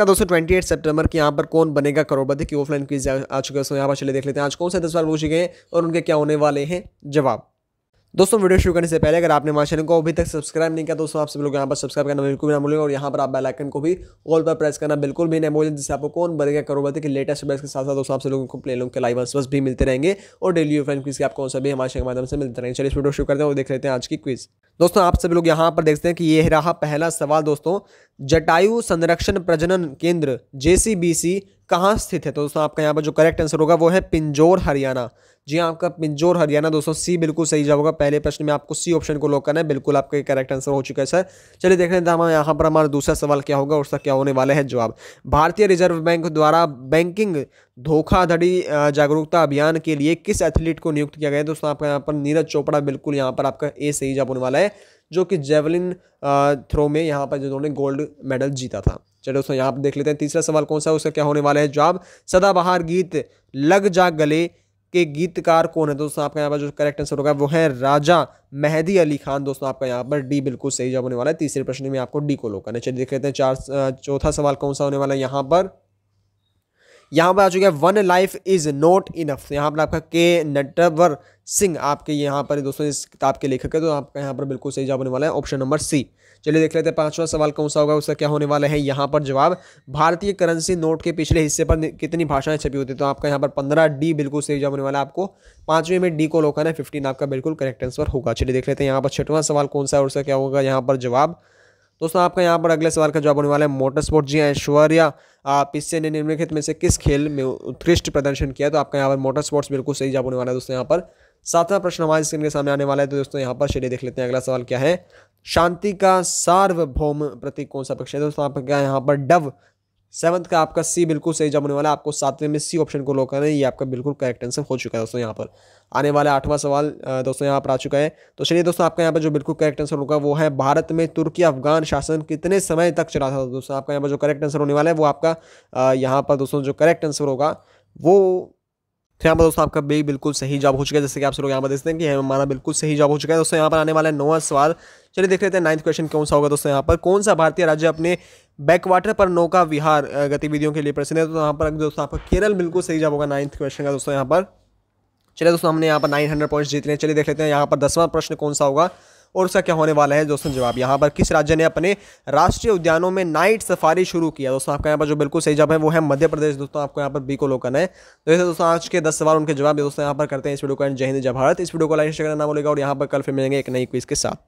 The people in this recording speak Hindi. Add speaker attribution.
Speaker 1: का दोस्तों ट्वेंटी एट सेप्टेम्बर की यहाँ पर कौन बनेगा करोड़पति की ऑफलाइन क्विज आ चुके हैं यहाँ पर चले देख लेते हैं आज कौन से दस बार पूछे गए और उनके क्या होने वाले हैं जवाब दोस्तों वीडियो शुरू करने से पहले अगर आपने हमारे चैनल को अभी तक सब्सक्राइब नहीं किया दोस्तों आप सभी लोग यहाँ पर सब्सक्राइब करना बिल्कुल भी ना भूलेंगे और यहाँ पर आप बेल आइकन को भी ऑल पर प्रेस करना बिल्कुल भी नहीं भूलें जिससे आपको कौन बनेगा करोड़पति के लेटेस्ट अपडेट्स के साथ साथ दोस्तों आप सभी लोगों को प्ले लोग के लाइव बस भी मिलते रहेंगे और डेली फ्रेंड क्विज के आपको कौन सा भी हमारे माध्यम से मिलते रहेंगे चलिए वीडियो शुरू करते हैं और देख लेते हैं आज की क्विज दोस्तों आप सभी लोग यहाँ पर देखते हैं कि ये रहा पहला सवाल दोस्तों जटायु संरक्षण प्रजनन केंद्र सी कहाँ स्थित है तो दोस्तों आपका यहाँ पर जो करेक्ट आंसर होगा वो है पिंजोर हरियाणा जी हाँ आपका पिंजोर हरियाणा दोस्तों सी बिल्कुल सही जवाब होगा पहले प्रश्न में आपको सी ऑप्शन को लॉक करना है बिल्कुल आपका करेक्ट आंसर हो चुका है सर चलिए देख रहे हैं हमारे यहाँ पर हमारा दूसरा सवाल क्या होगा उसका क्या होने वाला है जवाब भारतीय रिजर्व बैंक द्वारा बैंकिंग धोखाधड़ी जागरूकता अभियान के लिए किस एथलीट को नियुक्त किया गया है दोस्तों आपका यहाँ पर नीरज चोपड़ा बिल्कुल यहाँ पर आपका ए सही जवाब होने वाला है जो कि जेवलिन थ्रो में यहाँ पर जिन्होंने गोल्ड मेडल जीता था चलो दोस्तों यहाँ पर देख लेते हैं तीसरा सवाल कौन सा उसका क्या होने वाला है जवाब सदाबहार गीत लग जा गले के गीतकार कौन है दोस्तों आपका यहाँ पर जो करेक्ट आंसर होगा वो है राजा मेहदी अली खान दोस्तों आपका यहाँ पर डी बिल्कुल सही जवाब होने वाला है तीसरे प्रश्न में आपको डी को लो करना चलिए देख लेते हैं चार चौथा सवाल कौन सा होने वाला है यहाँ पर यहाँ पर आ चुका है one life is not enough यहाँ पर आपका के नटवर सिंह आपके यहाँ पर दोस्तों इस किताब के लेखक है तो आपका यहाँ पर बिल्कुल सही जवाब होने वाला है ऑप्शन नंबर सी चलिए देख लेते हैं पांचवा सवाल कौन सा होगा उसका क्या होने वाला है यहाँ पर जवाब भारतीय करेंसी नोट के पिछले हिस्से पर कितनी भाषाएं छपी होती है तो आपका यहाँ पर पंद्रह डी बिल्कुल सही जवाब होने वाला है आपको पांचवें में डी को लोकाना है फिफ्टीन आपका बिल्कुल करेक्ट आंसर होगा चलिए देख लेते हैं यहाँ पर छठवां सवाल कौन सा है और उसका क्या होगा यहाँ पर जवाब दोस्तों आपका यहाँ पर अगले सवाल का जवाब होने वाला है मोटर स्पोर्ट जी ऐश्वर्या इससे ने निम्नलिखित में से किस खेल में उत्कृष्ट प्रदर्शन किया तो आपका यहाँ पर मोटर स्पोर्ट्स बिल्कुल सही जवाब होने वाला है दोस्तों यहाँ पर सातवां प्रश्न हमारे स्क्रीन के सामने आने वाला है तो दोस्तों यहाँ पर चलिए देख लेते हैं अगला सवाल क्या है शांति का सार्वभौम प्रतीक कौन सा पक्ष है दोस्तों आपका यहाँ पर डव सेवंथ का आपका सी बिल्कुल सही जवाब होने वाला है आपको सातवें में सी ऑप्शन को लो करना है ये आपका बिल्कुल करेक्ट आंसर हो चुका है दोस्तों यहाँ पर आने वाला आठवां सवाल दोस्तों यहाँ पर आ चुका है तो चलिए दोस्तों आपका यहाँ पर जो बिल्कुल करेक्ट आंसर होगा वो है भारत में तुर्की अफगान शासन कितने समय तक चला था दोस्तों आपका यहाँ पर जो करेक्ट आंसर होने वाला है वो आपका यहाँ पर दोस्तों जो करेक्ट आंसर होगा वो तो यहाँ पर दोस्तों आपका बे बिल्कुल सही जॉब हो चुका है जैसे कि आप लोग यहाँ पर देखते हैं कि हमारा बिल्कुल सही जॉब हो चुका है दोस्तों यहाँ पर आने वाला है नौवा सवाल चलिए देख लेते हैं नाइन्थ क्वेश्चन कौन सा होगा दोस्तों यहाँ पर कौन सा भारतीय राज्य अपने बैकवाटर पर नौका विहार गतिविधियों के लिए प्रसिद्ध है तो यहाँ पर दोस्तों आपका केरल बिल्कुल सही जवाब होगा नाइन्थ क्वेश्चन का दोस्तों यहाँ पर चलिए दोस्तों हमने यहाँ पर नाइन हंड्रेड पॉइंट्स जीत लिए चलिए देख लेते हैं यहाँ पर दसवां प्रश्न कौन सा होगा और उसका क्या होने वाला है दोस्तों जवाब यहाँ पर किस राज्य ने अपने राष्ट्रीय उद्यानों में नाइट सफारी शुरू किया दोस्तों आपका यहाँ पर जो बिल्कुल सही जवाब है वो है मध्य प्रदेश दोस्तों आपको यहाँ पर बी को लोकन है तो ऐसे दोस्तों आज के दस सवाल उनके जवाब दोस्तों यहाँ पर करते हैं इस वीडियो को जय हिंद जय भारत इस वीडियो को लाइक शेयर करना बोलेगा और यहाँ पर कल फिर मिलेंगे एक नई क्विज के साथ